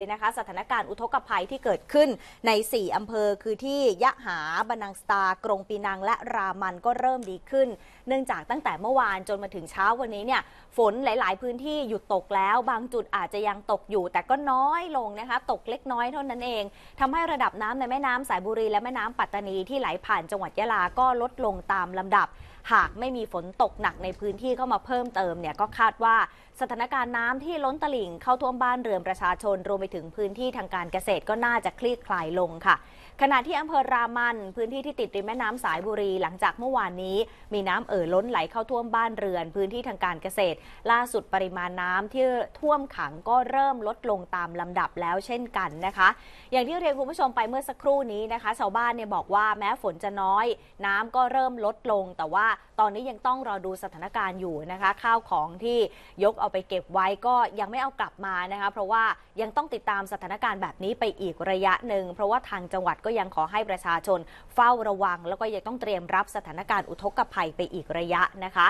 นะคะสถานการณ์อุทกภัยที่เกิดขึ้นใน 4 อำเภอคือที่ ยะหาบันังสตากรงปีนังและรามันก็เริ่มดีขึ้น เนื่องจากตั้งแต่เมื่อวานจนมาถึงเช้าวันนี้เนี่ยฝนหลาย ๆ พื้นที่หยุดตกแล้วบางจุดอาจจะยังตกอยู่ แต่ก็น้อยลงนะคะตกเล็กน้อยเท่านั้นเอง ทำให้ระดับน้ำในแม่น้ำสายบุรีและแม่น้ำปัตตานีที่ไหลผ่าน จังหวัดยะลา ก็ลดลงตามลำดับ หากไม่มีฝนตกหนักในพื้นที่เข้ามาเพิ่มเติมเนี่ยก็คาดว่าสถานการณ์น้ำที่ล้นตลิ่งเข้าท่วมบ้านเรือนประชาชนรวมไปถึงพื้นที่ทางการเกษตรก็น่าจะคลี่คลายลงค่ะ ขณะที่อำเภอรามัน พื้นที่ที่ติดริมแม่น้ำสายบุรี หลังจากเมื่อวานนี้ มีน้ำเอ่อล้นไหลเข้าท่วมบ้านเรือน พื้นที่ทางการเกษตร ล่าสุดปริมาณน้ำที่ท่วมขังก็เริ่มลดลงตามลำดับแล้วเช่นกันนะคะ อย่างที่เรียนคุณผู้ชมไปเมื่อสักครู่นี้นะคะชาวบ้านเนี่ยบอกว่า แม้ฝนจะน้อย น้ำก็เริ่มลดลง แต่ว่าตอนนี้ยังต้องรอดูสถานการณ์อยู่นะคะ ข้าวของที่ยกเอาไปเก็บไว้ก็ยังไม่เอากลับมานะคะเพราะว่ายังต้องติดติดตามสถานการณ์แบบนี้ไปอีกระยะหนึ่ง เพราะว่าทางจังหวัดก็ยังขอให้ประชาชนเฝ้าระวังแล้วก็ยังต้องเตรียมรับสถานการณ์อุทกภัยไปอีกระยะนะคะ